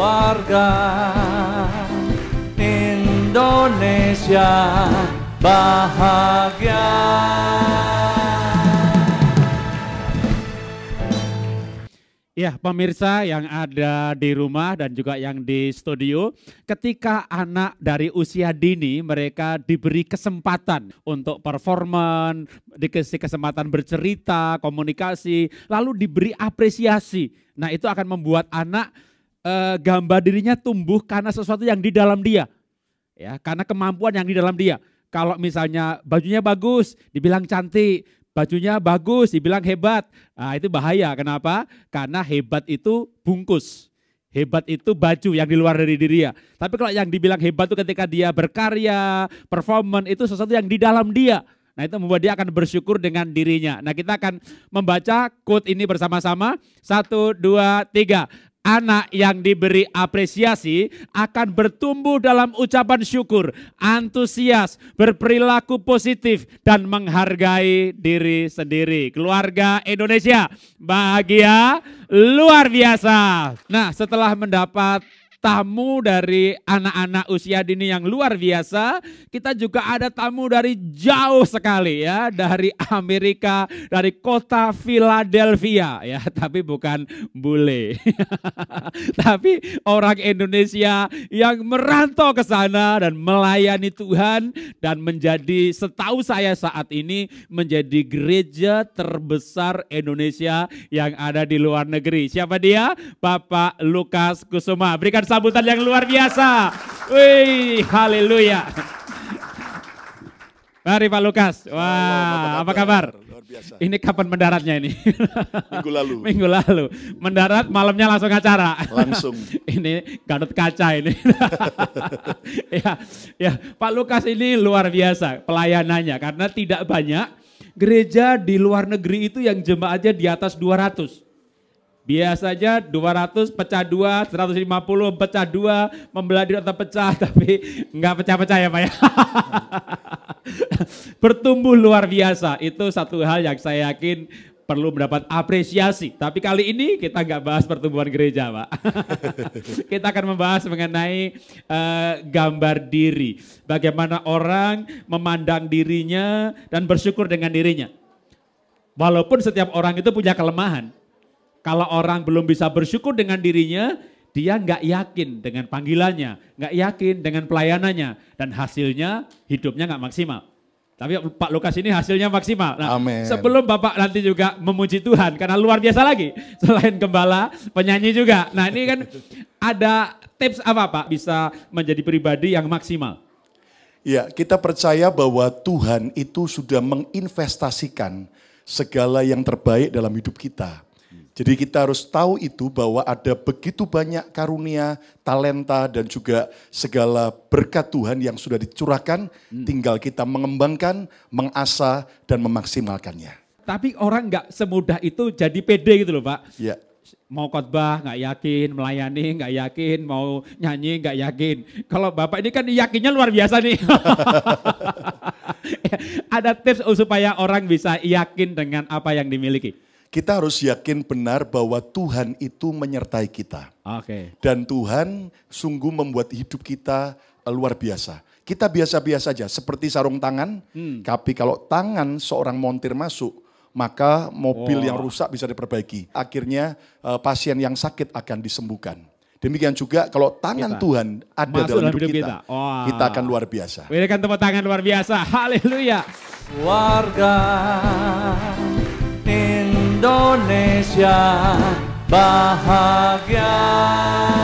warga Indonesia bahagia. Ya, pemirsa yang ada di rumah dan juga yang di studio, ketika anak dari usia dini mereka diberi kesempatan untuk performan, dikasih kesempatan bercerita, komunikasi, lalu diberi apresiasi. Nah, itu akan membuat anak eh, gambar dirinya tumbuh karena sesuatu yang di dalam dia. Ya, karena kemampuan yang di dalam dia. Kalau misalnya bajunya bagus, dibilang cantik, bajunya bagus, dibilang hebat. Nah, itu bahaya. Kenapa? Karena hebat itu bungkus. Hebat itu baju yang di luar dari diri dia. Tapi kalau yang dibilang hebat itu ketika dia berkarya, performan itu sesuatu yang di dalam dia. Nah itu membuat dia akan bersyukur dengan dirinya. Nah kita akan membaca quote ini bersama-sama. Satu, dua, tiga. Anak yang diberi apresiasi akan bertumbuh dalam ucapan syukur, antusias, berperilaku positif, dan menghargai diri sendiri. Keluarga Indonesia bahagia luar biasa. Nah, setelah mendapat tamu dari anak-anak usia dini yang luar biasa. Kita juga ada tamu dari jauh sekali ya, dari Amerika, dari kota Philadelphia ya, tapi bukan bule. tapi orang Indonesia yang merantau ke sana dan melayani Tuhan dan menjadi setahu saya saat ini menjadi gereja terbesar Indonesia yang ada di luar negeri. Siapa dia? Bapak Lukas Kusuma. Berikan sambutan yang luar biasa. Wih, haleluya. Mari Pak Lukas. Wah, Halo, apa kabar? Luar biasa. Ini kapan mendaratnya ini? Minggu lalu. Minggu lalu. Mendarat malamnya langsung acara. Langsung. ini Gadut kaca ini. ya, ya, Pak Lukas ini luar biasa pelayanannya karena tidak banyak gereja di luar negeri itu yang jemaatnya di atas 200. Biasa dua 200 pecah 2, 150 pecah 2, membelah di atau pecah tapi enggak pecah-pecah ya Pak ya. Bertumbuh luar biasa, itu satu hal yang saya yakin perlu mendapat apresiasi. Tapi kali ini kita enggak bahas pertumbuhan gereja, Pak. kita akan membahas mengenai uh, gambar diri, bagaimana orang memandang dirinya dan bersyukur dengan dirinya. Walaupun setiap orang itu punya kelemahan, kalau orang belum bisa bersyukur dengan dirinya, dia nggak yakin dengan panggilannya, nggak yakin dengan pelayanannya, dan hasilnya hidupnya nggak maksimal. Tapi Pak Lukas ini hasilnya maksimal. Nah, Amen. Sebelum Bapak nanti juga memuji Tuhan, karena luar biasa lagi. Selain gembala, penyanyi juga. Nah ini kan ada tips apa Pak bisa menjadi pribadi yang maksimal? Ya, kita percaya bahwa Tuhan itu sudah menginvestasikan segala yang terbaik dalam hidup kita jadi kita harus tahu itu bahwa ada begitu banyak karunia, talenta dan juga segala berkat Tuhan yang sudah dicurahkan, hmm. tinggal kita mengembangkan, mengasah dan memaksimalkannya. Tapi orang nggak semudah itu jadi pede gitu loh Pak. Iya. Mau khotbah nggak yakin, melayani nggak yakin, mau nyanyi nggak yakin. Kalau Bapak ini kan yakinnya luar biasa nih. ada tips supaya orang bisa yakin dengan apa yang dimiliki? Kita harus yakin benar bahwa Tuhan itu menyertai kita. Oke. Okay. Dan Tuhan sungguh membuat hidup kita eh, luar biasa. Kita biasa-biasa saja, seperti sarung tangan. Hmm. Tapi kalau tangan seorang montir masuk, maka mobil oh. yang rusak bisa diperbaiki. Akhirnya eh, pasien yang sakit akan disembuhkan. Demikian juga kalau tangan kita. Tuhan ada Masuk dalam hidup, hidup kita, kita. Oh. kita akan luar biasa. Berikan tepuk tangan luar biasa. Haleluya. Warga Indonesia bahagia.